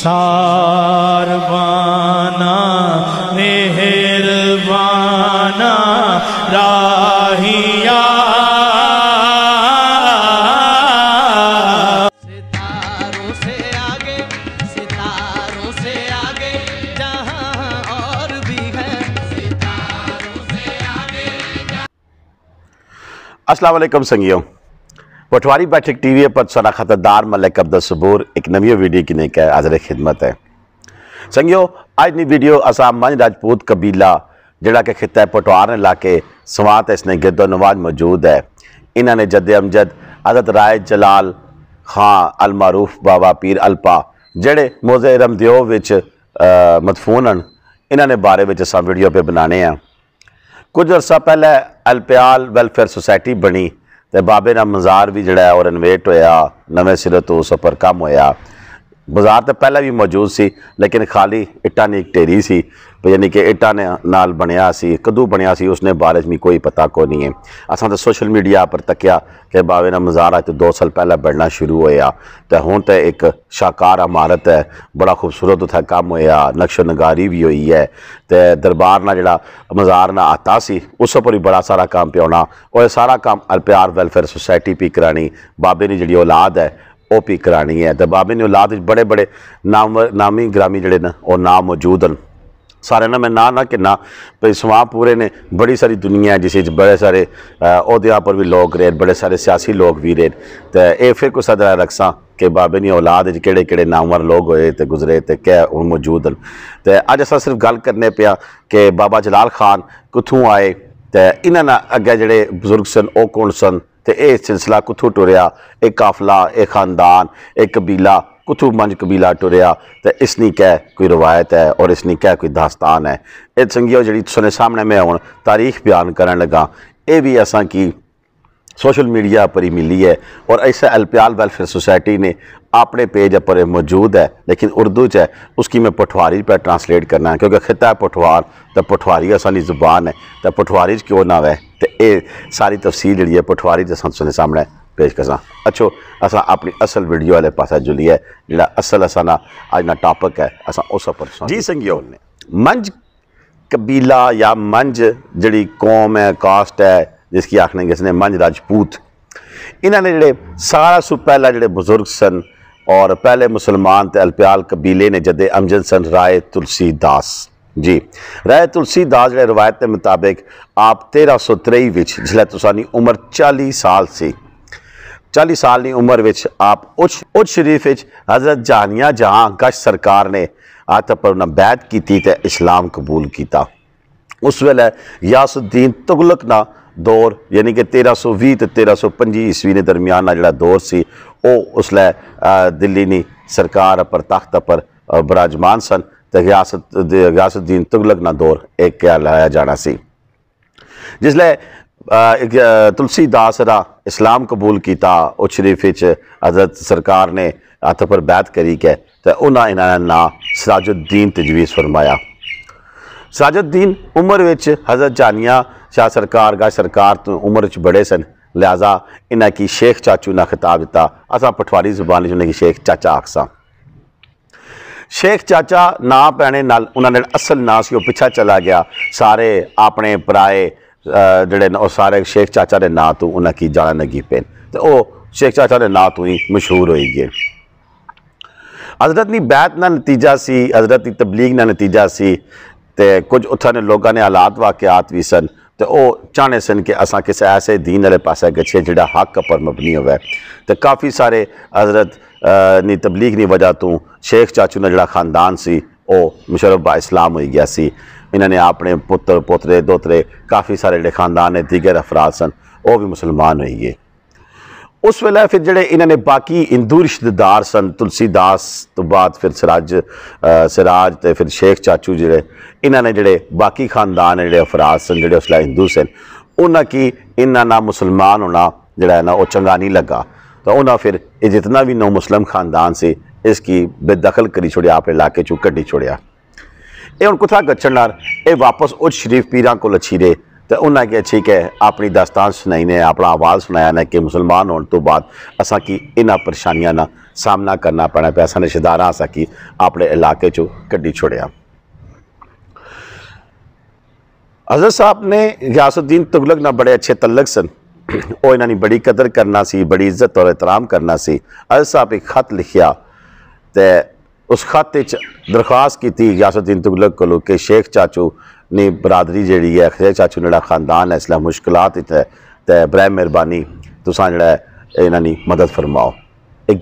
सारवाना मेहरबाना राहिया सितारों से आगे से आगे अस्सलाम वालेकुम संगियों पटवारी बैठक टीवी पर सदाखत दार मलिक अब्दुल सबूर एक नवी वीडियो की नई हाजिर ਖidmat ਹੈ ਸੰਗਿਓ ਅੱਜ ਦੀ ਵੀਡੀਓ असां मंझ ਰਾਜਪੂਤ ਕਬੀਲਾ ਜਿਹੜਾ ਕਿ ਖਿੱਤਾ ਪਟਵਾਰ ਨੇ ਲਾ ਕੇ ਸਵਾਤ ਇਸ ਨੇ ਗਿੱਦੋ ਨਵਾਜ ਮੌਜੂਦ ਹੈ ਇਹਨਾਂ ਨੇ ਜਦ ਅਮਜਦ ਹਜ਼ਰਤ ਰਾਏ ਜਲਾਲ ਖਾਂ ਅਲ ਮਾਰੂਫ ਬਾਬਾ ਪੀਰ ਅਲਪਾ ਜਿਹੜੇ ਮੋਜ਼ੇ ਰਮਦਿਓ ਵਿੱਚ ਮਦਫੂਨ ਹਨ ਇਹਨਾਂ ਨੇ ਬਾਰੇ ਵਿੱਚ ਅਸਾਂ ਵੀਡੀਓ ਪੇ ਬਣਾਣੇ ਆ ਕੁਝ ਅਰਸਾ ਪਹਿਲਾਂ ਅਲਪਿਆਲ ਵੈਲਫੇਅਰ ਸੁਸਾਇਟੀ ਬਣੀ ਤੇ ਬਾਬੇ ਦਾ ਮਜ਼ਾਰ ਵੀ ਜਿਹੜਾ ਹੈ ਉਹ ਰਨੋਵੇਟ ਹੋਇਆ ਨਵੇਂ ਸਿਰੇ ਤੋਂ ਉੱਪਰ ਕੰਮ ਹੋਇਆ बाजार तो पहले भी मौजूद सी लेकिन खाली इटा ने एक ढेरी सी यानी कि इटा ने नाल बनया सी कदू बनया सी उसने बारे में कोई पता को नहीं है असा तो सोशल मीडिया पर तकिया कि बाबे ने मज़ार अच्छे दो साल पहले बढ़ना शुरू होया तो हूँ तो एक शाकार इमारत है बड़ा खूबसूरत उत कम हो नक्शो नगारी भी हुई है तो दरबार ना जो मज़ार ना आता से उस पर भी बड़ा सारा काम पिना और सारा काम अल प्यार वेलफेयर सोसायटी भी करानी बाबे की जी औलाद है ओ पी करानी है ते बाबे ने औलाद बड़े बड़े नाम नामी ग्रामी जेह्ड़े न ओह् नाम मौजूद न सारे ना में ना ना किन्ना भाई समां पूरे ने बड़ी सारी दुनिया है जिस बड़े सारे ओह्दे पर बी लोक रेह् बड़े सारे सियासी लोग भी रेह् ते एह् फिर कुसै तरह रक्सां कि बाबे दी औलाद च केह्ड़े नामवर लोग होए ते गुजरे ते क्या हून मौजूद न ते अज्ज अस सिर्फ गल्ल करने पे कि बाबा जलाल खान कु'त्थूं आए ते इ'यां ना अग्गें बजुर्ग सन ओह् कु'न सन ਤੇ ਇਹ سلسلہ ਕਿੱਥੋਂ ਟੁਰਿਆ ਇਹ ਕਾਫਲਾ ਇਹ ਖਾਨਦਾਨ ਇਹ ਕਬੀਲਾ ਕਿੱਥੋਂ ਮੰਜ ਕਬੀਲਾ ਟੁਰਿਆ ਤੇ ਇਸ ਨਹੀਂ ਕਹਿ ਕੋਈ ਰਵਾਇਤ ਹੈ ਔਰ ਇਸ ਨਹੀਂ ਕਹਿ ਕੋਈ ਦਾਸਤਾਨ ਹੈ ਇਹ ਸੰਗੀਓ ਜਿਹੜੀ ਤੁਸਨੇ ਸਾਹਮਣੇ ਮੈਂ ਹੁਣ ਤਾਰੀਖ ਬਿਆਨ ਕਰਨ ਲਗਾ ਇਹ ਵੀ ਅਸਾਂ ਕੀ सोशल मीडिया पर ही मिली है और ऐसा अल्पियाल वेलफेयर सोसाइटी ने अपने पेज पर मौजूद है लेकिन उर्दू च है उसकी मैं पठवारी पर ट्रांसलेट करना है क्योंकि खिता पठवार तो पठवारी असानी जुबान है तो पठवारी क्यों ना है तो ये सारी तफसील जी है पठवारी से सुने सामने पेश कसा अच्छो अस अपनी असल वीडियो वाले पास जुड़िए जो असल असा अज ना टॉपिक है असा उस पर जी संघी ने मंझ कबीला या मंझ जड़ी कौम है कास्ट है जिसकी आखने किसने मंझ राजपूत ने जोड़े सारा सू पहला जो बजुर्ग सन और पहले मुसलमान तो अलप्याल कबीले ने जदे अमजन सन राय तुलसीदास जी राय तुलसीदास जो रवायत के मुताबिक आप तेरह सौ तेई जिसल तुसानी उम्र चाली साल से चाली साल की उम्र आप उच उच शरीफ हज़रत जानिया जहाँ गश सरकार ने आज पर उन्हें बैद की इस्लाम कबूल किया उस वेल यासुद्दीन तुगलक ना दौर यानी कि तेरह सौ भी तेरह सौ पंजी ईस्वी के दरमियान जोड़ा दौर से वह उस दिल्ली ने सरकार पर तख्त पर बराजमान सन तो रियासत रियासतदीन तुगलक ना दौर एक क्या लाया जाना सी जिसलै तुलसीदास रा इस्लाम कबूल किया उस शरीफ हजरत सरकार ने हथ पर बैत करी के तो उन्हें इन्होंने ना सराजुद्दीन तजवीज़ फरमाया सराजुद्दीन उम्र हजरत जानिया ਸ਼ਾਹ ਸਰਕਾਰ ਗਾ ਸਰਕਾਰ ਤੋਂ ਉਮਰ ਚ ਬੜੇ ਸਨ ਲਿਆਜ਼ਾ ਇਹਨਾਂ ਕੀ ਸ਼ੇਖ ਚਾਚੂ ਨਾ ਖਿਤਾਬ ਦਿੱਤਾ ਅਸਾਂ ਪਠਵਾਰੀ ਜ਼ੁਬਾਨ ਵਿੱਚ ਉਹਨਾਂ ਕੀ ਸ਼ੇਖ ਚਾਚਾ ਆਖਸਾਂ ਸ਼ੇਖ ਚਾਚਾ ਨਾਂ ਪੈਣੇ ਨਾਲ ਉਹਨਾਂ ਨੇ ਅਸਲ ਨਾਂ ਸੀ ਉਹ ਪਿੱਛਾ ਚਲਾ ਗਿਆ ਸਾਰੇ ਆਪਣੇ ਪਰਾਏ ਜਿਹੜੇ ਉਹ ਸਾਰੇ ਸ਼ੇਖ ਚਾਚਾ ਦੇ ਨਾਂ ਤੋਂ ਉਹਨਾਂ ਕੀ ਜਾਣ ਲੱਗੀ ਪੈਣ ਤੇ ਉਹ ਸ਼ੇਖ ਚਾਚਾ ਦੇ ਨਾਂ ਤੋਂ ਹੀ ਮਸ਼ਹੂਰ ਹੋਈ ਗਏ حضرت ਦੀ ਬੈਤ ਦਾ ਨਤੀਜਾ ਸੀ حضرت ਦੀ ਤਬਲੀਗ ਦਾ ਨਤੀਜਾ ਸੀ ਤੇ ਕੁਝ ਉਥਾਂ ਦੇ ਲੋਕਾਂ ਨੇ ਹਾਲਾਤ ਵਾਕਿਆਤ ਵੀ ਸਨ तो वह चाहे सन कि असा किस ऐसे दीन आह्ले पासे गच्छे जो हक पर मबनी हो तो काफ़ी सारे हज़रत नी तबलीग की वजह तो शेख चाचू ने जोड़ा खानदान से ओह् मुशरफ बा इस्लाम हो गया से इन्होंने अपने पुत्र पोतरे दोतरे काफ़ी सारे जो खानदान ने दीगर अफराद सन वह भी मुसलमान हो गए ਉਸ ਵੇਲੇ ਫਿਰ ਜਿਹੜੇ ਇਹਨਾਂ ਨੇ ਬਾਕੀ ਹਿੰਦੂ ਰਿਸ਼ਤੇਦਾਰ ਸਨ ਤੁਲਸੀਦਾਸ ਤੋਂ ਬਾਅਦ ਫਿਰ ਸਿਰਾਜ ਸਿਰਾਜ ਤੇ ਫਿਰ ਸ਼ੇਖ ਚਾਚੂ ਜਿਹੜੇ ਇਹਨਾਂ ਨੇ ਜਿਹੜੇ ਬਾਕੀ ਖਾਨਦਾਨ ਜਿਹੜੇ ਅਫਰਾਦ ਸਨ ਜਿਹੜੇ ਉਸ ਹਿੰਦੂ ਸਨ ਉਹਨਾਂ ਕੀ ਇਹਨਾਂ ਨਾਲ ਮੁਸਲਮਾਨ ਹੋਣਾ ਜਿਹੜਾ ਹੈ ਨਾ ਉਹ ਚੰਗਾ ਨਹੀਂ ਲੱਗਾ ਤਾਂ ਉਹਨਾਂ ਫਿਰ ਇਹ ਜਿੰਨਾ ਵੀ ਨੌ ਮੁਸਲਮ ਖਾਨਦਾਨ ਸੀ ਇਸ ਕੀ ਬੇਦਖਲ ਕਰੀ ਛੋੜਿਆ ਆਪਣੇ ਇਲਾਕੇ ਚੋਂ ਕੱਢੀ ਛੋੜਿਆ ਇਹ ਹੁਣ ਕੁਥਾ ਗੱਚਣ ਨਾਲ ਇਹ ਵਾਪਸ ਉਹ ਸ਼ਰੀਫ ਪੀਰਾਂ ਕੋਲ ਅਛੀਰੇ तो उन्हें क्या ठीक है अपनी दस्तान सुनाई ने अपना आवाज़ सुनाया ने कि मुसलमान होने तो बाद असा की इन परेशानियां का सामना करना पैना पैसा रिश्तेदार असा की अपने इलाके चो क्ढी छोड़िया अजहर साहब ने यासुद्दीन तुगलक ना बड़े अच्छे तलक सन और इन्होंने बड़ी कदर करना सी बड़ी इज्जत और एहतराम करना सी अजहर साहब एक खत लिखिया तो उस खत दरखास्त की गयासुद्दीन तुगलक को शेख चाचू अपनी बरादरी जी है चाचू जोड़ा खानदान है इसलिए मुश्किल इतने तो बर मेहरबानी तुसा जोड़ा इन्होंने मदद फरमाओ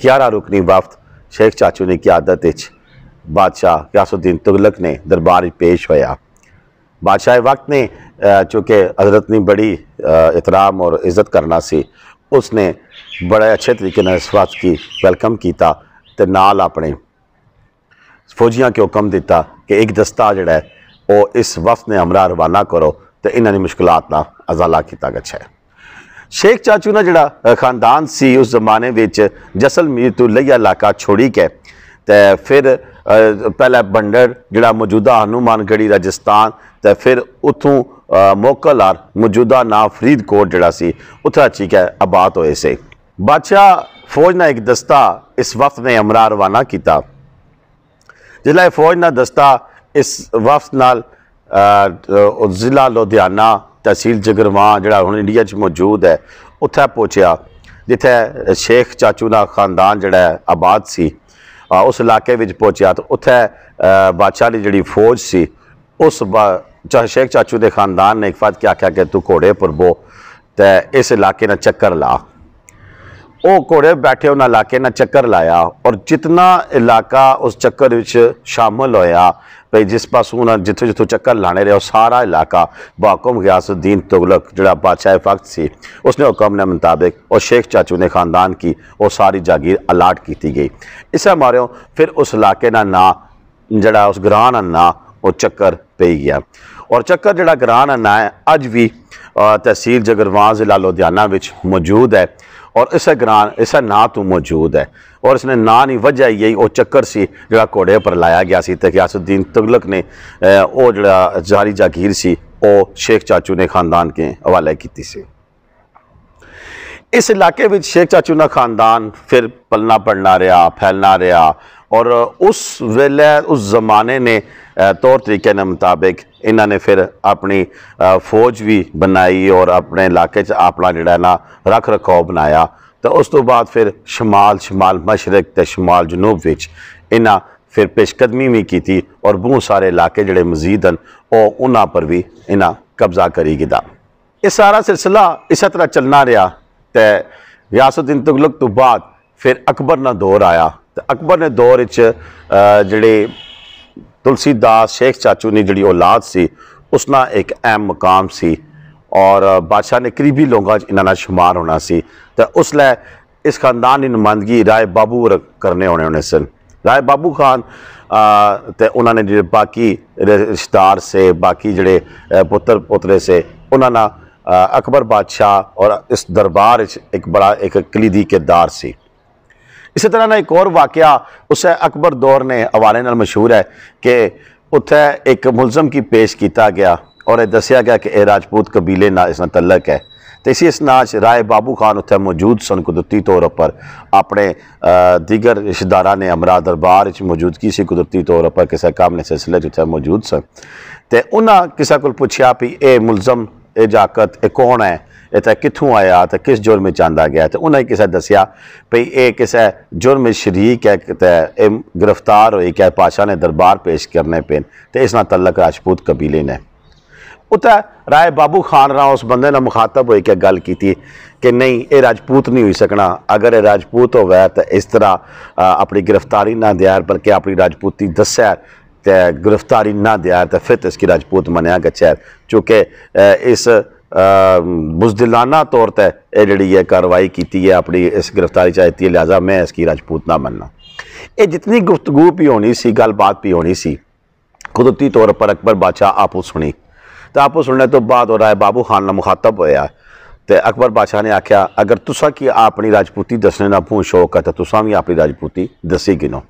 ग्यारह रुकनी वफद शेख चाचू की क्यादत बादशाह क्यासुद्दीन तुगलक ने दरबार पेश होया बादशाह वक्त ने चूंकि हजरत ने बड़ी इतराम और इज्जत करना सी उसने बड़े अच्छे तरीके ने इस वक्त की वेलकम किया अपने फौजियाँ के हुक्म दिता कि एक दस्ता जोड़ा है और इस वफ ने हमरा रवाना करो तो इन्होंने मुश्किल का अजाला किया गया है शेख चाचू ने जोड़ा खानदान से उस जमाने जसलमीर तू लिया इलाका छोड़ी के ते फिर पहला बंडर जोड़ा मौजूदा हनुमानगढ़ी राजस्थान तो फिर उतू मोकल आर मौजूदा ना फरीदकोट जोड़ा से उतरा ची के आबाद हो बादशाह फौज ने एक दस्ता इस वक्त ने अमरा रवाना किया जिस फौज ने दस्ता ਇਸ ਵਫਦ ਨਾਲ ਜ਼ਿਲ੍ਹਾ ਲੁਧਿਆਣਾ ਤਹਿਸੀਲ ਜਗਰਵਾ ਜਿਹੜਾ ਹੁਣ ਇੰਡੀਆ 'ਚ ਮੌਜੂਦ ਹੈ ਉੱਥੇ ਪਹੁੰਚਿਆ ਜਿੱਥੇ ਸ਼ੇਖ ਚਾਚੂ ਦਾ ਖਾਨਦਾਨ ਜਿਹੜਾ ਆਬਾਦ ਸੀ ਉਸ ਇਲਾਕੇ ਵਿੱਚ ਪਹੁੰਚਿਆ ਤਾਂ ਉੱਥੇ ਬਾਦਸ਼ਾਹ ਦੀ ਜਿਹੜੀ ਫੌਜ ਸੀ ਉਸ ਸ਼ੇਖ ਚਾਚੂ ਦੇ ਖਾਨਦਾਨ ਨੇ ਇੱਕ ਵਾਰ ਕਿਹਾ ਕਿਹਾ ਕਿ ਤੂੰ ਘੋੜੇ ਪਰ ਬੋ ਤੇ ਇਸ ਇਲਾਕੇ ਨਾਲ ਚੱਕਰ ਲਾ ਉਹ ਘੋੜੇ ਬੈਠੇ ਉਹਨਾਂ ਇਲਾਕੇ ਨਾਲ ਚੱਕਰ ਲਾਇਆ ਔਰ ਜਿਤਨਾ ਇਲਾਕਾ ਉਸ ਚੱਕਰ ਵਿੱਚ ਸ਼ਾਮਲ ਹੋਇਆ ਭਈ जिस ਪਾਸੋਂ जितों जितों ਜਿੱਥੋਂ लाने ਲਾਣੇ सारा इलाका बाकुम गयासुद्दीन तुगलक ਤੁਗਲਕ बादशाह फख्त से उसने ਉਸਨੇ ने मुताबिक और शेख चाचू ने ख़ानदान की और सारी जागीर अलाट की गई इस मारे फिर उस इलाके का ना जड़ा उस ग्रां का ना वो चक्कर पे गया और चक्कर जड़ा ग्रां का ना है अज भी तहसील जगरवान जिला लुधियाना मौजूद है और इस ग्रां इस ना तो मौजूद है और इसने ना नहीं वजह यही वो चक्कर से जो घोड़े पर लाया गया सी गयासुद्दीन तुगलक ने वो जो जारी जागीर सी वो शेख चाचू ने खानदान के हवाले की सी इस इलाके में शेख चाचू का खानदान फिर पलना पड़ना रहा फैलना रहा और उस वेले उस ज़माने ने तौर तरीके के मुताबिक ਇਹਨਾਂ ਨੇ ਫਿਰ ਆਪਣੀ ਫੌਜ ਵੀ ਬਣਾਈ ਔਰ ਆਪਣੇ ਇਲਾਕੇ 'ਚ ਆਪਣਾ ਜਿਹੜਾ ਨਾ ਰੱਖ ਰਖਾਓ ਬਣਾਇਆ ਤਾਂ ਉਸ ਤੋਂ ਬਾਅਦ ਫਿਰ ਸ਼ਮਾਲ ਸ਼ਮਾਲ ਮਸ਼ਰਕ ਤੇ ਸ਼ਮਾਲ ਜਨੂਬ ਵਿੱਚ ਇਹਨਾਂ ਫਿਰ ਪੇਸ਼ਕਦਮੀ ਵੀ ਕੀਤੀ ਔਰ ਬਹੁਤ ਸਾਰੇ ਇਲਾਕੇ ਜਿਹੜੇ ਮਜ਼ੀਦ ਹਨ ਉਹ ਉਹਨਾਂ ਪਰ ਵੀ ਇਹਨਾਂ ਕਬਜ਼ਾ ਕਰੀ ਗਿਦਾ ਇਹ ਸਾਰਾ ਸਿਲਸਿਲਾ ਇਸੇ ਤਰ੍ਹਾਂ ਚੱਲਣਾ ਰਿਹਾ ਤੇ ਰਿਆਸਤਿਨ ਤੁਗਲਕ ਤੋਂ ਬਾਅਦ ਫਿਰ ਅਕਬਰ ਦਾ ਦੌਰ ਆਇਆ ਤੇ ਅਕਬਰ ਨੇ ਦੌਰ ਵਿੱਚ ਜਿਹੜੇ तुलसीदास ਸ਼ੇਖ ਚਾਚੂ ने ਜਿਹੜੀ ਔਲਾਦ ਸੀ ਉਸ ਨਾਲ ਇੱਕ ਅਹਿਮ ਮਕਾਮ ਸੀ ਔਰ ਬਾਦਸ਼ਾਹ ਨੇ ਕਰੀਬੀ ਲੋਕਾਂ 'ਚ ਇਹਨਾਂ ਨਾਲ شمار ਹੋਣਾ ਸੀ ਤਾਂ ਉਸ ਲਈ ਇਸ ਖਾਨਦਾਨ ਦੀ ਨੁਮਾਇੰਦਗੀ ਰਾਏ ਬਾਬੂ ਕਰਨੇ ਹੋਣੇ ਹੋਣੇ ਸਨ ਰਾਏ ਬਾਬੂ ਖਾਨ ਤੇ ਉਹਨਾਂ ਨੇ ਜਿਹੜੇ ਬਾਕੀ ਰਿਸ਼ਤਾਰ ਸੇ ਬਾਕੀ ਜਿਹੜੇ ਪੁੱਤਰ ਪੁੱਤਰੇ ਸੇ ਉਹਨਾਂ ਨਾਲ ਅਕਬਰ ਬਾਦਸ਼ਾਹ ਔਰ ਇਸ ਦਰਬਾਰ ਵਿੱਚ ਇੱਕ ਬੜਾ ਇੱਕ ਕਲੀਦੀ ਕਿਰਦਾਰ ਸੀ इस तरह ਨਾਲ एक और वाक्य उस अकबर दौर ने हवाले न मशहूर है कि उत एक मुलज़म की पेश किया गया और दसिया गया कि यह राजपूत कबीले ना इस तलक है तो इसी नाच राय बाबू खान उत्थे मौजूद सन कुदरती तौर पर अपने दीगर रिश्तेदारा ने अमरा दरबार मौजूदगी से कुदरती तौर पर किसी काम ने सिलसिले उत्थे मौजूद सन तो उन्हें किसी को पूछा भी ये मुलजम ये जाकत ये कौन है इतना तो कितों आया तो किस जुर्म च आंदा तो उन्हें किसा दसिया भाई ये एह् जुर्म शरीक है ते गिरफ्तार हो क्या पाशाह ने दरबार पेश करने पे तो इस तलक राजपूत कबीले ने उतर राय बाबू खान रहा उस बंद ने मुखातब हो के गल्ल कि नहीं ये राजपूत नहीं हो सकना अगर ये राजपूत हो तो इस तरह अपनी गिरफ्तारी ना दे बल्कि अपनी राजपूती दस ते गिरफ्तारी ना देआर तो फिर इसकी राजपूत मनिया गचैर चूँकि इस ਬੁਜ਼ਦਿਲਾਨਾ ਤੌਰ ਤੇ ਇਹ ਜਿਹੜੀ ਹੈ ਕਾਰਵਾਈ ਕੀਤੀ ਹੈ ਆਪਣੀ ਇਸ ਗ੍ਰਿਫਤਾਰੀ ਚਾਹਤੀ ਹੈ ਲਿਆਜ਼ਾ ਮੈਂ ਇਸ ਕੀ ਰਾਜਪੂਤ ਨਾ ਮੰਨਣਾ ਇਹ ਜਿਤਨੀ ਗੁਫ਼ਤਗੂ ਵੀ ਹੋਣੀ ਸੀ ਗੱਲਬਾਤ ਵੀ ਹੋਣੀ ਸੀ ਕੁਦਰਤੀ ਤੌਰ ਪਰ ਅਕਬਰ ਬਾਦਸ਼ਾਹ ਆਪੋ ਸੁਣੀ ਤਾਂ ਆਪੋ ਸੁਣਨੇ ਤੋਂ ਬਾਅਦ ਉਹ ਰਾਏ ਬਾਬੂ ਖਾਨ ਨਾਲ ਮੁਖਾਤਬ ਹੋਇਆ ਤੇ ਅਕਬਰ ਬਾਦਸ਼ਾਹ ਨੇ ਆਖਿਆ ਅਗਰ ਤੁਸਾਂ ਕੀ ਆਪਣੀ ਰਾਜਪੂਤੀ ਦੱਸਣੇ ਨਾ ਭੂ ਸ਼ੌਕ ਹੈ ਤਾਂ ਤੁਸਾਂ ਵੀ ਆਪਣੀ ਰਾਜਪੂਤੀ ਦੱਸੀ ਗਿਨੋ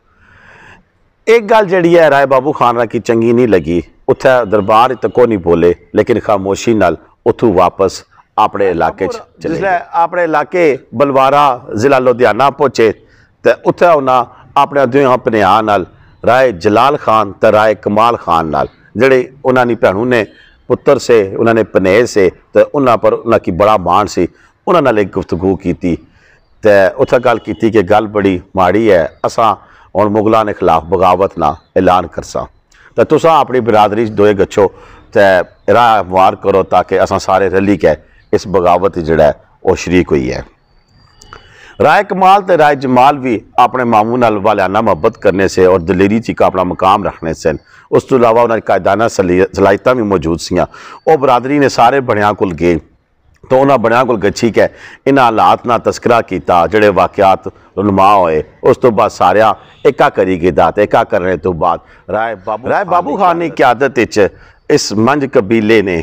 ਇੱਕ ਗੱਲ ਜਿਹੜੀ ਹੈ ਰਾਏ ਬਾਬੂ ਖਾਨ ਰਾ ਕੀ ਚੰਗੀ ਨਹੀਂ ਲੱਗੀ ਉੱਥੇ ਦਰਬਾਰ ਤੱਕੋ ਨਹੀਂ ਬੋਲੇ ਲੇਕਿਨ ਖਾਮੋਸ਼ੀ ਨਾਲ ਉੱਥੋਂ ਵਾਪਸ ਆਪਣੇ ਇਲਾਕੇ ਚ ਚਲੇ ਜਿਸਲੇ ਆਪਣੇ ਇਲਾਕੇ ਬਲਵਾਰਾ ਜ਼ਿਲ੍ਹਾ ਲੁਧਿਆਣਾ ਪਹੁੰਚੇ ਤੇ ਉੱਥੇ ਉਹਨਾਂ ਆਪਣੇ ਦੋਹਾਂ ਆ ਨਾਲ ਰਾਏ ਜਲਾਲ ਖਾਨ ਤੇ ਰਾਏ ਕਮਾਲ ਖਾਨ ਨਾਲ ਜਿਹੜੇ ਉਹਨਾਂ ਦੀ ਭੈਣੂ ਨੇ ਪੁੱਤਰ ਸੇ ਉਹਨਾਂ ਨੇ ਪਨੇਹ ਸੇ ਤੇ ਉਹਨਾਂ ਪਰ ਉਹਨਾਂ ਕੀ ਬੜਾ ਮਾਣ ਸੀ ਉਹਨਾਂ ਨਾਲ ਇੱਕ ਗੁਫ਼ਤਗੂ ਕੀਤੀ ਤੇ ਉੱਥੇ ਗੱਲ ਕੀਤੀ ਕਿ ਗੱਲ ਬੜੀ ਮਾੜੀ ਹੈ ਅਸਾਂ ਹੁਣ ਮੁਗਲਾਂ ਦੇ ਖਿਲਾਫ ਬਗਾਵਤ ਨਾ ਐਲਾਨ ਕਰਸਾਂ ਤਾਂ ਤੁਸੀਂ ਆਪਣੀ ਬਰਾਦਰੀ ਦੋਏ ਗੱਛੋ राह वार करो ताकि अस सारे रली के इस बगावत जेह्ड़ा वह शरीक हुई है राय कमाल तो राय जमाल भी अपने मामू नाल वालाना मुहब्बत करने से और दलेरी चीका अपना मुकाम रखने से उस तो अलावा उन्होंने कायदाना सलाहित भी मौजूद सियां वह बरादरी ने सारे बनिया को गए तो उन्होंने बनिया को गच्छी के इन हालात ना तस्करा किया जोड़े वाकयात रुनमा होए उस तो बाद सारे एका करी दाते एका करने तो बाद राय बाबू राय बाबू खान की क्यादत इस मंझ कबीले ने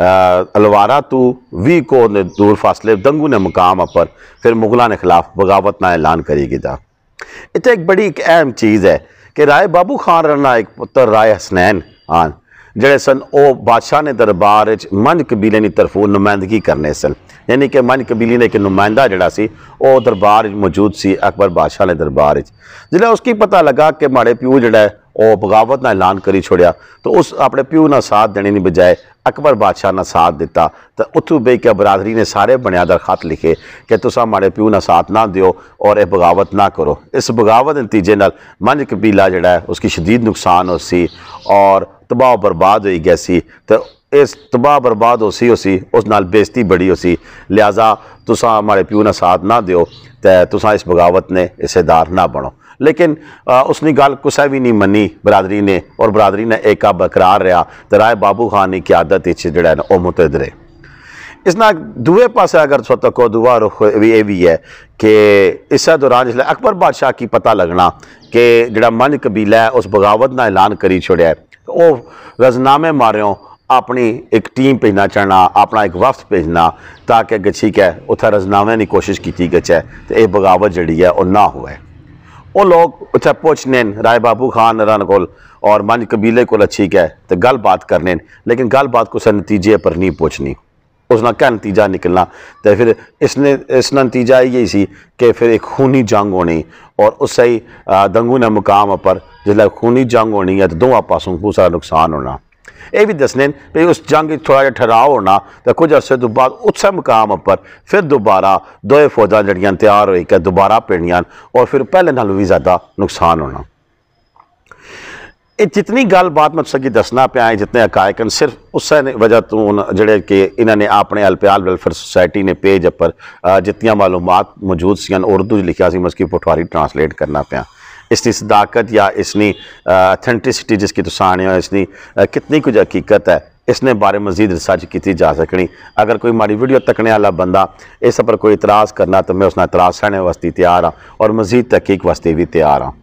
अलवारा तू वी को दूर फासले दंगू ने मुकाम पर फिर मुगलों ने खिलाफ बगावत ना ऐलान करेगी था इत एक बड़ी एक अहम चीज़ है कि राय बाबू खान रणा एक पुत्र राय हसनैन आन जड़े सन ओ बादशाह ने दरबार मंझ कबीले की तरफों नुमाइंदगी करने सन यानी कि मंझ कबीले ने एक नुमाइंदा जरा सी ओ दरबार मौजूद सी अकबर बादशाह ने दरबार जल्द उसकी पता लगा कि माड़े प्यू जड़ा और बगावत का ऐलान करी छोड़िया तो उस अपने प्यू ने साथ देने की बजाय अकबर बादशाह ने साथ दिता तो उतु बे क्या बरादरी ने सारे बनिया दर खत लिखे कि तुसा माड़े प्यू ने साथ ना दियो और यह बगावत ना करो इस बगावत नतीजे न मंझ कबीला जड़ा है उसकी शदीद नुकसान हो सी और तबाह बर्बाद हो गया सी तो इस तबाह बर्बाद हो सी हो सी उस नाल बेजती बड़ी हो सी लिहाजा तुसा माड़े प्यू ने साथ ना दियो तो तुसा इस बगावत ने हिस्सेदार ना बनो लेकिन उसकी गल कु भी नहीं मनी बरादरी ने और बरादरी ने एका बरकरार रहा तो राय बाबू खान की क्यादत जोड़ा वह रहे इस ना दुए पास अगर तको दुआ रुख ये भी है कि इस दौरान जिसमें अकबर बादशाह की पता लगना कि जोड़ा मन कबीला है उस बगावत का ऐलान करी छोड़े है वह रजनामे मारियों अपनी एक टीम भेजना चाहना अपना एक वफ्त भेजना ताकि गच्छी है उत्थे रजनामे की कोशिश की गई तो यह बगावत जी है वह ना होए वो लोग उच्चा पूछ राय बाबू खान रन को और मंझ कबीले को ठीक है तो गल बात करने लेकिन गल बात कुछ नतीजे पर नहीं पूछनी उसना क्या नतीजा निकलना तो फिर इसने इसना नतीजा यही सी कि फिर एक खूनी जंग होनी और उस दंगू ने मुकाम पर जिसल खूनी जंग होनी है तो दोवा पासों को सारा नुकसान होना यह भी दसने भी उस जंग थोड़ा जहा ठहराव होना तो कुछ अरसे तो बाद उस मुकाम उपर फिर दोबारा दोए फौजा जड़िया तैयार हो दोबारा पीनिया और फिर पहले नाल भी ज़्यादा नुकसान होना ये जितनी बात मैं सभी दसना पाया जितने हकायक हैं सिर्फ उस वजह तो जोड़े कि इन्होंने अपने अलप्याल वेलफेयर सोसायटी ने पेज उपर जितिया मालूमत मौजूद सियान उर्दू लिखा मतलब कि पटवारी ट्रांसलेट करना पाया इसकी सदाकत या इसनी अथेंटिसिटी जिसकी तुस आने हो इसकी कितनी कुछ हकीकत है इसने बारे मजीद रिसर्च की जा सकनी अगर कोई माड़ी वीडियो तकने वाला बंदा इस पर कोई इतराज़ करना तो मैं उसने इतराज़ सहने वास्ते तैयार हाँ और मजीद तहकीक वास्ते भी तैयार हाँ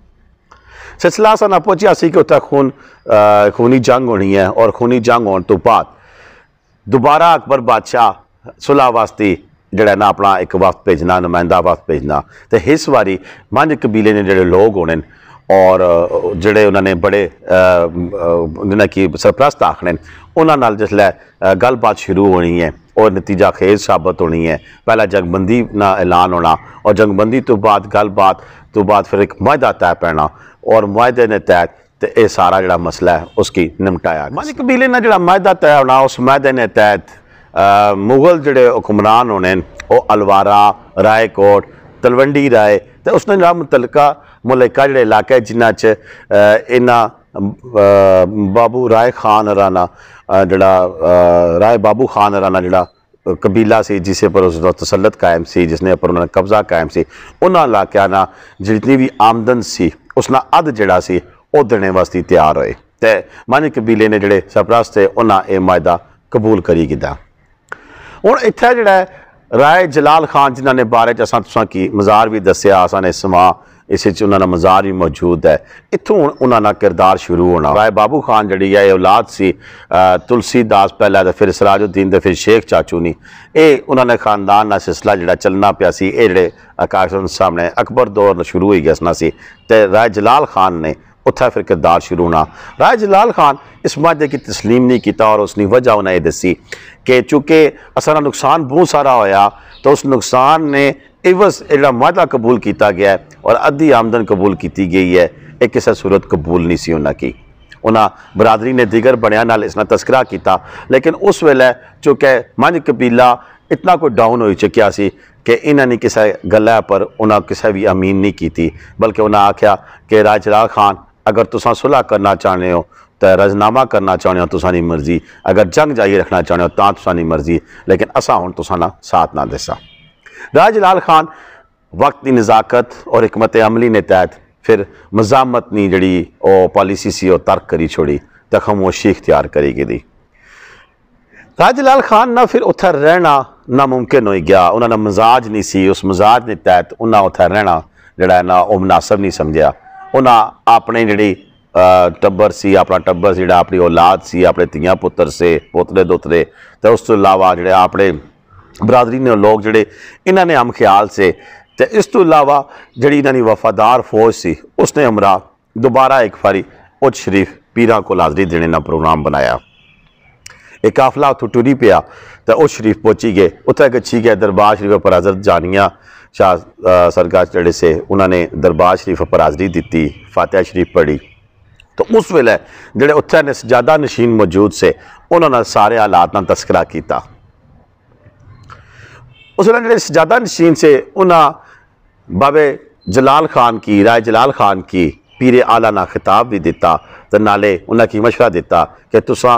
सिलसिला असा ना पहुँचा सी कि उत्तर खून खूनी जंग होनी है और खूनी जंग होने तो बाद दोबारा अकबर बादशाह सुलह वास्ती ਜਿਹੜਾ ਨਾ ਆਪਣਾ ਇੱਕ ਵਫਦ ਭੇਜਣਾ ਨੁਮਾਇੰਦਾ ਵਫਦ ਭੇਜਣਾ ਤੇ ਇਸ ਵਾਰੀ ਮੰਝ ਕਬੀਲੇ ਨੇ ਜਿਹੜੇ ਲੋਕ ਹੋਣੇ ਔਰ ਜਿਹੜੇ ਉਹਨਾਂ ਨੇ ਬੜੇ ਜਿਹਨਾਂ ਕੀ ਸਰਪ੍ਰਸਤ ਆਖਣੇ ਉਹਨਾਂ ਨਾਲ ਜਿਸਲੇ ਗੱਲਬਾਤ ਸ਼ੁਰੂ और नतीजा खेज साबित होनी है पहला जंगबंदी ना ऐलान होना और जंगबंदी तो बाद गलबात तो बाद फिर एक माहदा तय पैना और माहदे ने तहत तो यह सारा जो मसला है उसकी निमटाया मानी कबीले ने जो माहदा तय होना उस माहदे ने तहत ਮੁਗਲ ਜਿਹੜੇ ਹੁਕਮਰਾਨ ਹੋਣੇ ਉਹ ਅਲਵਾਰਾ ਰਾਏਕੋਟ ਤਲਵੰਡੀ ਰਾਏ ਤੇ ਉਸ ਨਾਲ ਮੁਤਲਕਾ ਮੁਲਕਾ ਜਿਹੜੇ ਇਲਾਕੇ ਜਿੰਨਾ ਜਿਨ੍ਹਾਂ 'ਚ ਇਹਨਾਂ ਬਾਬੂ ਰਾਏ ਖਾਨ ਰਾਣਾ ਜਿਹੜਾ ਰਾਏ ਬਾਬੂ ਖਾਨ ਰਾਣਾ ਜਿਹੜਾ ਕਬੀਲਾ ਸੀ ਜਿਸੇ ਪਰ ਉਸ ਦਾ ਤਸੱਲਤ ਕਾਇਮ ਸੀ ਜਿਸਨੇ ਪਰ ਉਹਨਾਂ ਦਾ ਕਬਜ਼ਾ ਕਾਇਮ ਸੀ ਉਹਨਾਂ ਇਲਾਕਿਆਂ ਨਾਲ ਜਿੰਨੀ ਵੀ ਆਮਦਨ ਸੀ ਉਸ ਨਾਲ ਅੱਧ ਜਿਹੜਾ ਸੀ ਉਹ ਦੇਣੇ ਵਾਸਤੇ ਤਿਆਰ ਹੋਏ ਤੇ ਮਾਨੇ ਕਬੀਲੇ ਨੇ ਜਿਹੜੇ ਸਰਪ੍ਰਸਤ ਤੇ ਉਹਨਾਂ ਇਹ ਮਾਇਦਾ ਕਬੂਲ ਕਰੀ ਗਿਦਾ हूँ इतने जोड़ा राय जलाल खान जिन्होंने बारे असा तुसा की मज़ार भी दसिया असा ने समा इस उन्होंने मज़ार भी मौजूद है इतों हूँ उन्होंने किरदार शुरू होना राय बाबू खान जी है औलाद से तुलसी दास पहला तो फिर सराजुद्दीन तो फिर शेख चाचू नी ये उन्होंने खानदान का सिलसिला जोड़ा चलना पाया जे आकाश सामने अकबर दौर शुरू हो गया सी तो राय जलाल खान ने उत्थै फिर किरदार शुरू होना राय जलाल खान इस माध्य की तस्लीम नहीं किया और उसकी वजह उन्हें यह दसी कि चूंकि असा नुकसान बहुत सारा होया तो उस नुकसान ने इवस जोड़ा माहदा कबूल किया गया और अद्धी आमदन कबूल की गई है एक किसी सूरत कबूल नहीं सी उन्होंने की उन्हें बरादरी ने दिगर बनिया न इसना तस्करा किया लेकिन उस वेले चूंकि मंझ कबीला इतना कोई डाउन हो चुका सी कि इन्होंने किसी गल पर उन्हें किसी भी अमीन नहीं की बल्कि उन्हें आख्या कि राजरा खान अगर तुसा सुलह करना चाहने हो तो रज़नामा करना चाहने हो तुसानी मर्ज़ी अगर जंग जारी रखना चाहने हो तव्हां तुसानी मर्ज़ी लेकिन असा हूँ तुसा ना साथ ना दिसा राज लाल ख़ान वक़्त की नज़ाकत और हिकमत अमली ने तहत फिर मज़ामत नी जड़ी ओ पॉलिसी सी ओ तर्क करी छोड़ी वो शीख तैयार करी गई राज लाल खान ना फिर उतर रहना नामुमकिन हो गया उन्होंने मजाज नहीं सी उस मजाज के तहत उन्हें उतर रहना जड़ा ना वह मुनासिब नहीं समझिया ਉਹਨਾਂ ਆਪਣੇ ਜਿਹੜੇ ਟੱਬਰ ਸੀ ਆਪਣਾ ਟੱਬਰ ਜਿਹੜਾ ਆਪਣੀ ਔਲਾਦ ਸੀ ਆਪਣੇ ਧੀਆਂ ਪੁੱਤਰ ਸੇ ਪੋਤਰੇ ਦੋਤਰੇ ਤੇ ਉਸ ਤੋਂ ਇਲਾਵਾ ਜਿਹੜੇ ਆਪਣੇ ਬਰਾਦਰੀ ਨੇ ਲੋਕ ਜਿਹੜੇ ਇਹਨਾਂ ਨੇ ਹਮ ਖਿਆਲ ਸੇ ਤੇ ਇਸ ਤੋਂ ਇਲਾਵਾ ਜਿਹੜੀ ਇਹਨਾਂ ਦੀ ਵਫਾਦਾਰ ਫੌਜ ਸੀ ਉਸਨੇ ਹਮਰਾ ਦੁਬਾਰਾ ਇੱਕ ਵਾਰੀ ਉਹ ਸ਼ਰੀਫ ਪੀਰਾਂ ਕੋ ਲਾਜ਼ਰੀ ਦੇਣੇ ਦਾ ਪ੍ਰੋਗਰਾਮ ਬਣਾਇਆ ਇੱਕ ਕਾਫਲਾ ਉੱਥੇ ਟੁਰੀ ਪਿਆ ਤੇ ਉਹ ਸ਼ਰੀਫ ਪਹੁੰਚੀ ਗਏ ਉੱਥੇ ਇੱਕ ਗਏ ਦਰਬਾਰ ਸ਼ਰੀਫ ਪਰ ਹਜ਼ਰਤ ਜਾਨੀਆਂ शाह सरकार चढ़े से उन्होंने दरबार शरीफ पर हाजरी दी फातह शरीफ पढ़ी तो उस वे जोड़े उत्थे ज्यादा नशीन मौजूद से उन्होंने सारे हालात का तस्करा किया उस वे जो ज्यादा नशीन से उन्हें बाबे जलाल खान की राय जलाल खान की पीरे आला ना खिताब भी दिता तो नाले उन्हें मशवरा दिता कि तुसा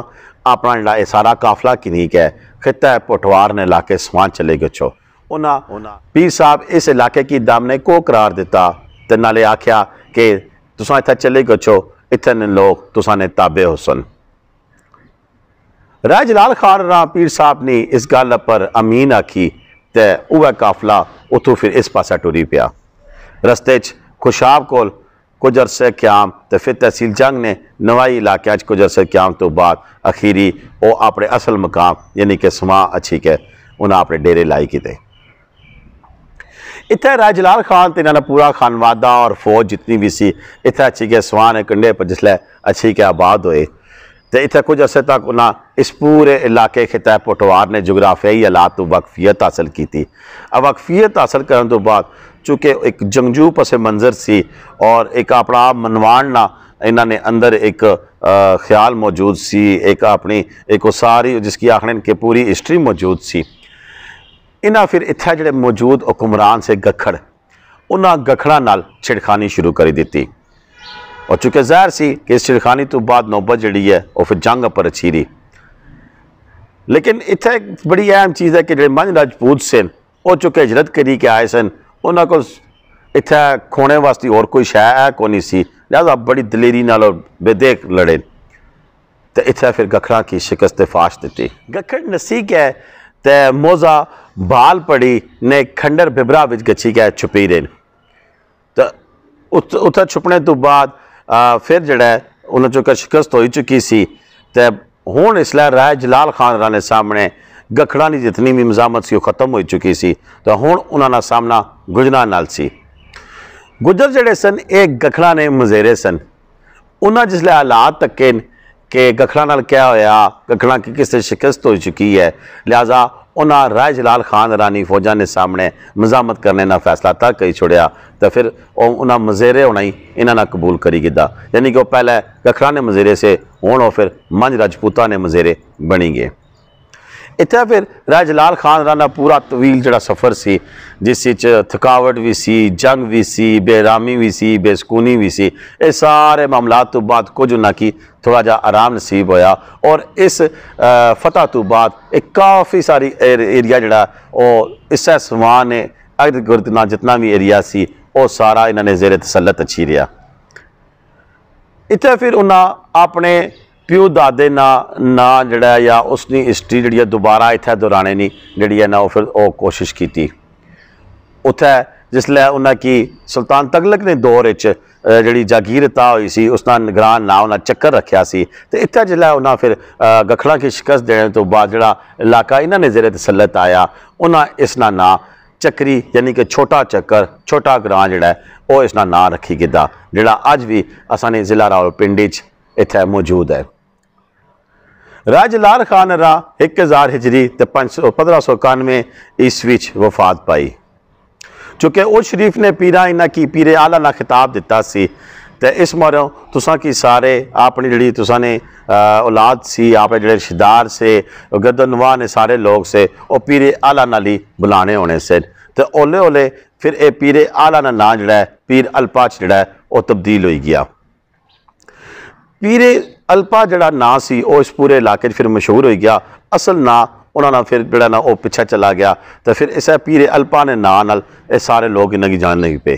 अपना जोड़ा सारा काफिला किनीक है खिता है पटवार ने ला के समान चले गए होना पीर साहब इस इलाके की दम ने को करार दिता ते नाले आखेआ कि तुसां इत्थै चली गच्छो इत्थै लोग तुसां ने ताबे हुसन राय जलाल खान राम पीर साहब ने इस गल पर अमीन आखी तो उह काफिला उथों फिर इस पासा टुरी पिया रस्ते खुशाब को कुछ अरसे क्याम ते फिर तहसील जंग ने नवाई इलाक च कुछ अरसे क्याम तो बाद अखीरी ओह् अपने असल मुकाम यानी कि समा अच्छी के उन्हें अपने डेरे लाई किते इतना जलाल खान इन्होंने पूरा खानवादा और फौज जितनी भी सी इतना अच्छी के सवान है कंडे पर जिसलै अच्छी के आबाद होए तो इतने कुछ अरसे तक उन्हें इस पूरे इलाके खिता पटवार ने जोग्राफियाई हालात तो वकफियत हासिल की थी अब वकफियत हासिल करने तो बाद चूंकि एक जंगजू पस मंजर सी और एक अपना मनवाण ना इन्होंने अंदर एक ख्याल मौजूद सी एक अपनी एक सारी जिसकी आखने के पूरी हिस्ट्री मौजूद सी इन्हें फिर इतने जोड़े मौजूद हुकुमरान से गखड़ उन्होंने गखड़ा नाल छिड़खानी शुरू करी दी और चूंकि जहर सी कि इस छिड़खानी तो बाद नौबत जी है वह फिर जंग पर रही लेकिन इतने बड़ी अहम चीज़ है कि जो मंझ राजपूत से वह चूंकि हजरत करी के आए सन उन्होंने को इतने खोने वास्ते और कोई शह है को नहीं सी लिहाजा बड़ी दलेरी नाल बेदेक लड़े तो इतना फिर गखड़ा की शिकस्त फाश दी गखड़ नसी क्या है तो मोजा ਬਾਲ ਪੜੀ ਨੇ ਖੰਡਰ ਬਿਬਰਾ ਵਿੱਚ ਗੱਛੀ ਗਿਆ ਛੁਪੀ ਰੇ ਤਾਂ ਉੱਥੇ ਛੁਪਣੇ ਤੋਂ ਬਾਅਦ ਫਿਰ ਜਿਹੜਾ ਉਹਨਾਂ ਚੋਂ ਕਸ਼ਕਸਤ ਹੋਈ ਚੁੱਕੀ ਸੀ ਤੇ ਹੁਣ ਇਸ ਲਈ ਰਾਜ ਜਲਾਲ ਖਾਨ ਰਾਣੇ ਸਾਹਮਣੇ ਗਖੜਾ ਦੀ ਜਿਤਨੀ ਵੀ ਮਜ਼ਾਮਤ ਸੀ ਉਹ ਖਤਮ ਹੋ ਚੁੱਕੀ ਸੀ ਤਾਂ ਹੁਣ ਉਹਨਾਂ ਦਾ ਸਾਹਮਣਾ ਗੁਜਰਾਂ ਨਾਲ ਸੀ ਗੁਜਰ ਜਿਹੜੇ ਸਨ ਇਹ ਗਖੜਾ ਨੇ ਮਜ਼ੇਰੇ ਸਨ ਉਹਨਾਂ ਜਿਸ ਲਈ ਹਾਲਾਤ ਤੱਕੇ ਕਿ ਗਖੜਾ ਨਾਲ ਕਿਆ ਹੋਇਆ ਗਖੜਾ ਕਿ ਕਿਸੇ ਸ਼ਿਕਸਤ ਹੋ ਚੁੱਕੀ ਹੈ ਲਿਆਜ਼ਾ उन्होंने राय जलाल खान रानी फौजा ने सामने मजामत करने का फैसला तर कर ही तो फिर उन्होंने मजेरे होना ही इन्होंने कबूल करी गिदा यानी कि वह पहले गखरा ने मजेरे से हूँ और फिर मंझ राजपूता ने मजेरे बनी गए इतने फिर ਰਾਜਲਾਲ ਖਾਨ ਰਾਣਾ पूरा तवील ਜਿਹੜਾ सफ़र ਸੀ ਜਿਸ ਵਿੱਚ ਥਕਾਵਟ ਵੀ ਸੀ ਜੰਗ ਵੀ ਸੀ ਬੇਰਾਮੀ ਵੀ ਸੀ ਬੇਸਕੂਨੀ ਵੀ ਸੀ ਇਹ ਸਾਰੇ ਮਾਮਲਾ ਤੋਂ ਬਾਅਦ ਕੁਝ ਉਹਨਾਂ थोड़ा जा आराम नसीब होया और इस फतह तो बाद काफ़ी सारी एर, एरिया जोड़ा और इस समान ने अगद गुरदना जितना भी एरिया सी वह सारा इन्होंने जेरे तसलत अच्छी रहा इतने फिर उन्हें अपने ਪਿਓ ਦਾਦੇ ਨਾ ਨਾ ਜਿਹੜਾ ਆ ਉਸ ਦੀ ਹਿਸਟਰੀ ਜਿਹੜੀ ਆ ਦੁਬਾਰਾ ਇੱਥੇ ਦੁਹਰਾਣੇ ਨਹੀਂ ਜਿਹੜੀ ਆ ਨਾ ਉਹ ਫਿਰ ਉਹ ਕੋਸ਼ਿਸ਼ ਕੀਤੀ ਉੱਥੇ ਜਿਸ ਲਈ ਉਹਨਾਂ ਕੀ ਸੁਲਤਾਨ ਤਗਲਕ ਨੇ ਦੌਰ ਵਿੱਚ ਜਿਹੜੀ ਜਾਗੀਰਤਾ ਹੋਈ ਸੀ ਉਸ ਦਾ ਨਿਗਰਾਨ ਨਾ ਉਹਨਾਂ ਚੱਕਰ ਰੱਖਿਆ ਸੀ ਤੇ ਇੱਥੇ ਜਿਹੜਾ ਉਹਨਾਂ ਫਿਰ ਗਖੜਾ ਕੀ ਸ਼ਿਕਸ ਦੇਣ ਤੋਂ ਬਾਅਦ ਜਿਹੜਾ ਇਲਾਕਾ ਇਹਨਾਂ ਨੇ ਜ਼ਰੇ ਤਸੱਲਤ ਆਇਆ ਉਹਨਾਂ ਇਸ ਦਾ ਨਾਂ ਚੱਕਰੀ ਯਾਨੀ ਕਿ ਛੋਟਾ ਚੱਕਰ ਛੋਟਾ ਗਰਾਂ ਜਿਹੜਾ ਉਹ ਇਸ ਦਾ ਨਾਂ ਰੱਖੀ ਗਿਆ ਜਿਹੜਾ ਅੱਜ ਵੀ ਅਸਾਂ ਨੇ ਜ਼ਿਲ੍ਹਾ ਰਾਵਲਪਿੰਡੀ 'ਚ ਇੱਥੇ ਮੌਜੂਦ ਹੈ ਰਾਜਲਾਲ ਖਾਨ ਰਾ 1000 ਹਿਜਰੀ ਤੇ 1591 ਈਸਵੀ ਵਿੱਚ ਵਫਾਤ ਪਾਈ ਕਿਉਂਕਿ ਉਹ ਸ਼ਰੀਫ ਨੇ ਪੀਰਾ ਇਹਨਾਂ ਕੀ ਪੀਰੇ ਆਲਾ ਨਾਲ ਖਿਤਾਬ ਦਿੱਤਾ ਸੀ ਤੇ ਇਸ ਮਰੋਂ ਤੁਸਾਂ ਕੀ ਸਾਰੇ ਆਪਣੀ ਜਿਹੜੀ ਤੁਸਾਂ ਨੇ ਔਲਾਦ ਸੀ ਆਪੇ ਜਿਹੜੇ ਰਿਸ਼ਤੇਦਾਰ ਸੇ ਗਦਨਵਾ ਨੇ ਸਾਰੇ ਲੋਕ ਸੇ ਉਹ ਪੀਰੇ ਆਲਾ ਨਾਲ ਹੀ ਬੁਲਾਣੇ ਹੋਣੇ ਸੇ ਤੇ ਓਲੇ ਓਲੇ ਫਿਰ ਇਹ ਪੀਰੇ ਆਲਾ ਨਾਲ ਨਾਂ ਜਿਹੜਾ ਪੀਰ ਅਲਪਾਚ ਜਿਹੜਾ ਉਹ ਤਬਦੀਲ ਹੋਈ ਗਿਆ ਪੀਰੇ ਅਲਪਾ ਜਿਹੜਾ ਨਾਂ ਸੀ ਉਹ ਇਸ ਪੂਰੇ ਇਲਾਕੇ 'ਚ ਫਿਰ ਮਸ਼ਹੂਰ ਹੋ ਗਿਆ ਅਸਲ ਨਾਂ ਉਹਨਾਂ ਨਾਲ ਫਿਰ ਜਿਹੜਾ ਨਾ ਉਹ ਪਿੱਛਾ ਚਲਾ ਗਿਆ ਤੇ ਫਿਰ ਇਸੇ ਪੀਰੇ ਅਲਪਾ ਨੇ ਨਾਂ ਨਾਲ ਇਹ ਸਾਰੇ ਲੋਕ ਇਹਨਾਂ ਦੀ ਜਾਣ ਨਹੀਂ ਪਏ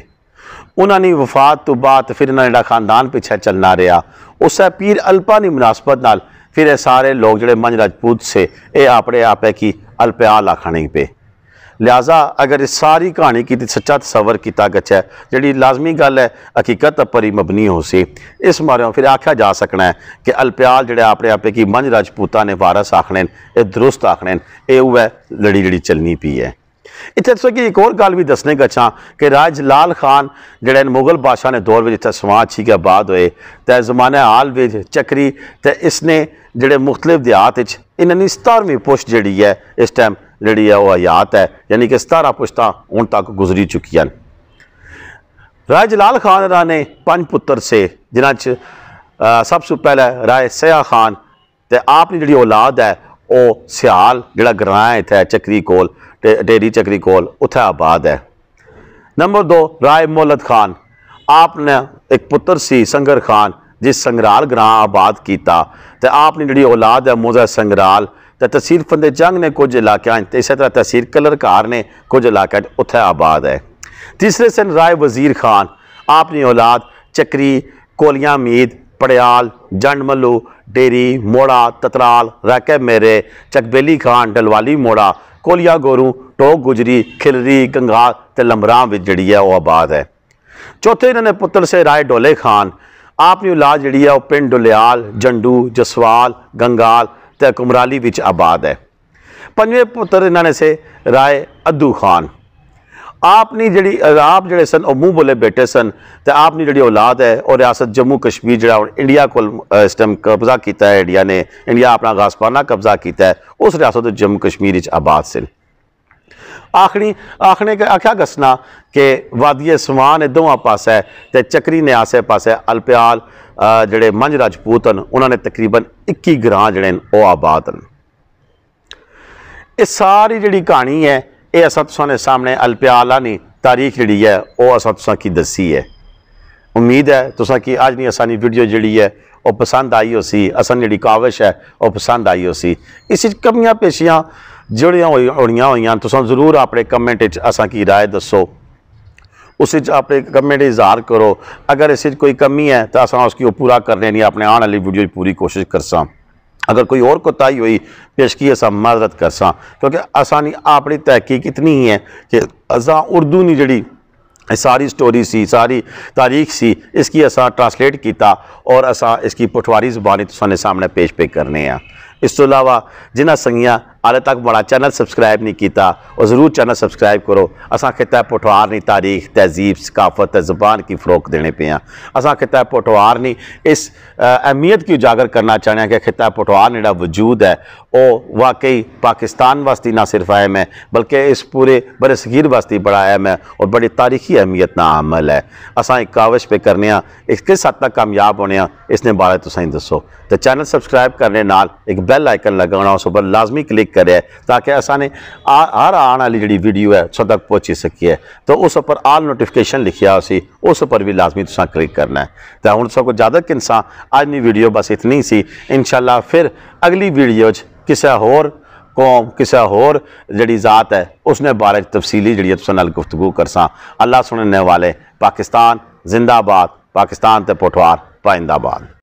ਉਹਨਾਂ ਦੀ ਵਫਾਤ ਤੋਂ ਬਾਅਦ ਫਿਰ ਇਹਨਾਂ ਜਿਹੜਾ ਖਾਨਦਾਨ ਪਿੱਛਾ ਚੱਲਣਾ ਰਿਹਾ ਉਸੇ ਪੀਰ ਅਲਪਾ ਦੀ ਮناسبت ਨਾਲ ਫਿਰ ਇਹ ਸਾਰੇ ਲੋਕ ਜਿਹੜੇ ਮੰਜ ਰਾਜਪੂਤ ਸੇ ਇਹ ਆਪਣੇ ਆਪੇ ਕੀ ਅਲਪਿਆਲ ਆਖਣੇ ਪਏ ਲਿਆਜ਼ਾ ਅਗਰ ਇਸ ਸਾਰੀ ਕਹਾਣੀ ਕੀਤੀ ਸੱਚਾ ਤਸਵਰ ਕੀਤਾ ਗਿਆ ਹੈ ਜਿਹੜੀ ਲਾਜ਼ਮੀ ਗੱਲ ਹੈ ਹਕੀਕਤ ਪਰ ਹੀ ਮਬਨੀ ਹੋ ਸੀ ਇਸ ਮਾਰਿਓ ਫਿਰ ਆਖਿਆ ਜਾ ਸਕਣਾ ਹੈ ਕਿ ਅਲਪਿਆਲ ਜਿਹੜਾ ਆਪਣੇ ਆਪੇ ਕੀ ਮੰਜ ਰਾਜਪੂਤਾਂ ਨੇ ਵਾਰਸ ਆਖਣੇ ਇਹ ਦਰੁਸਤ ਆਖਣੇ ਇਹ ਉਹ ਹੈ ਲੜੀ ਜਿਹੜੀ ਚਲਨੀ ਪਈ ਹੈ इतने तो कि एक और गल भी दसने का चाह कि राज लाल खान जोड़े मुगल बादशाह ने दौर में इतना समाज छी के आबाद होए तो जमाने हाल विच चक्री तो इसने जोड़े मुख्तलिफ देहात इन्होंने सतारवीं पुश्त जी है इस टाइम जी ਆ है यानी कि सतारा ਕਿ हूँ तक गुजरी चुकी ਗੁਜ਼ਰੀ राय जलाल खान रा ने पंज पुत्र से जिन्हें च सब तो पहले राय सया खान तो आपकी जी औलाद है वह सियाल जोड़ा ग्रां इतना चक्री कोल डेरी चक्री कोल उत आबाद है नंबर दो राय मोहलत खान आपने एक पुत्र सी संगर खान जिस संगराल ग्रां आबाद किया तो आपकी जी औलाद है मोजा संगराल ਤੇ ਤਹਿਸੀਲ ਫੰਦੇਜੰਗ ਨੇ ਕੁਝ ਇਲਾਕਿਆਂ ਤੇ तरह ਤਰ੍ਹਾਂ ਤਹਿਸੀਲ ਕਲਰਕਾਰ ने कुछ इलाक ਉੱਥੇ आबाद है तीसरे सन राय वज़ीर खान आपनी औलाद चक्री कोलिया मीत पड़ियाल जंड डेरी मोड़ा ततराल रैके मेरे चकबेली खान डलवाली मोड़ा कोलिया गोरू टोक गुजरी खिलरी गंगा तो लमराम भी है वह आबाद है चौथे इन्होंने पुत्र से राय डोले खान आपनी औलाद जी है पिंड डुलियाल जंडू जसवाल गंगाल ਤੇ ਕੁਮਰਾਲੀ ਵਿੱਚ ਆਬਾਦ ਹੈ ਪੰਜਵੇਂ ਪੁੱਤਰ ਇਹਨਾਂ ਨੇ ਸੇ ਰਾਏ ਅਦੂ ਖਾਨ ਆਪਨੀ ਜਿਹੜੀ ਆਪ ਜਿਹੜੇ ਸਨ ਉਹ ਮੂੰਹ ਬੋਲੇ ਬੇਟੇ ਸਨ ਤੇ ਆਪਨੀ ਜਿਹੜੀ ਔਲਾਦ ਹੈ ਉਹ ਰਿਆਸਤ ਜੰਮੂ ਕਸ਼ਮੀਰ ਜਿਹੜਾ ਹੁਣ ਇੰਡੀਆ ਕੋਲ ਇਸ ਟਾਈਮ ਕਬਜ਼ਾ ਕੀਤਾ ਹੈ ਇੰਡੀਆ ਨੇ ਇੰਡੀਆ ਆਪਣਾ ਗਾਸਪਾਨਾ ਕਬਜ਼ਾ ਕੀਤਾ ਹੈ ਉਸ ਰਿਆਸਤ ਜੰਮੂ ਕਸ਼ਮੀਰ ਵਿੱਚ ਆਬਾਦ ਸਨ आखणी ਆਖਣੇ ਆਖਿਆ ਗਸਨਾ ਕਿ ਵਾਦੀਏ સવાન એ ਦੋਵਾਂ ਪਾਸੇ ਤੇ ਚੱਕਰੀ ਨੇ ਆਸੇ ਪਾਸੇ ਅਲਪਿਆਲ ਜਿਹੜੇ ਮੰਜ ਰਾਜਪੂਤ ਹਨ ਉਹਨਾਂ ਨੇ ਤਕਰੀਬਨ 21 ਗ੍ਰਾਂ ਜਿਹੜੇ ਉਹ ਆਬਾਦ ਹਨ ਇਹ ਸਾਰੀ ਜਿਹੜੀ ਕਹਾਣੀ ਹੈ ਇਹ ਅਸਾਂ ਤੁਸਾਂ ਦੇ ਸਾਹਮਣੇ ਅਲਪਿਆਲਾ ਨਹੀਂ ਤਾਰੀਖ ਜਿਹੜੀ ਹੈ ਉਹ ਅਸਾਂ ਤੁਸਾਂ ਕੀ ਦੱਸੀ ਹੈ ਉਮੀਦ ਹੈ ਤੁਸਾਂ ਕੀ ਅੱਜ ਨਹੀਂ ਅਸਾਂ ਦੀ ਵੀਡੀਓ ਜਿਹੜੀ ਹੈ ਉਹ ਪਸੰਦ ਆਈ ਹੋਸੀ ਅਸਾਂ ਜਿਹੜੀ ਕਾਵਸ਼ ਹੈ ਉਹ ਪਸੰਦ ਆਈ ਹੋਸੀ ਇਸ ਵਿੱਚ ਕਮੀਆਂ ਪੇਸ਼ੀਆਂ जड़िया ਹੋਣੀਆਂ हुई तरूर अपने कमेंट ਕਮੈਂਟ राय दसो ਕੀ उस अपने कमेंट इजहार करो अगर इस कोई कमी है तो असा उसकी पूरा करने नहीं अपने आने वाली वीडियो पूरी कोशिश कर करसा अगर कोई और कोताही हुई पेशगी असा मदद कर करसा क्योंकि असानी अपनी तहकीक इतनी ही है कि असा उर्दू ने जी सारी स्टोरी सी सारी तारीख सी इसकी असा ट्रांसलेट किया और असा इसकी पठवारी जबानी तो सामने पेश पे करने हैं इस तो अलावा जिन्होंने संघिया हाल तक माड़ा चैनल सब्सक्राइब नहीं किया और ज़रूर चैनल सब्सक्राइब करो असा खिता पोठवार नहीं तारीख तहजीब सकाफत ज़बान की फरोक देने पे हैं असा तय पोठवार नहीं इस अहमियत की उजागर करना चाहते हैं कि खिता पोठवार ने वजूद है वो वाकई पाकिस्तान वास्ते ना सिर्फ अहम है बल्कि इस पूरे बड़े सगीर वास्ती बड़ा अहम है और बड़ी तारीखी अहमियत ना अमल है असा एक कावज पे करने इस किस हद तक कामयाब होने इसने बारे तुम दसो तो चैनल सबसक्राइब करने एक बैल आइकन लगाना उस पर लाजमी क्लिक करे ताकि असां हर आने वाली जी वीडियो है उतों तक पहुंची सकी है तो उस पर आल नोटिफिकेशन उसी उस पर भी लाज़मी तुम क्लिक करना है तो हूँ सभु ज़्यादा किन सां वीडियो बस इतनी सी इनशाला फिर अगली वीडियो किसी होर कौम किसी होर जी ज़ात है उसने बारे तफसीली जी गुफ्तगु कर अल्लाह सुनने वाले पाकिस्तान जिंदाबाद पाकिस्तान तो पोठवार पाइंदाबाद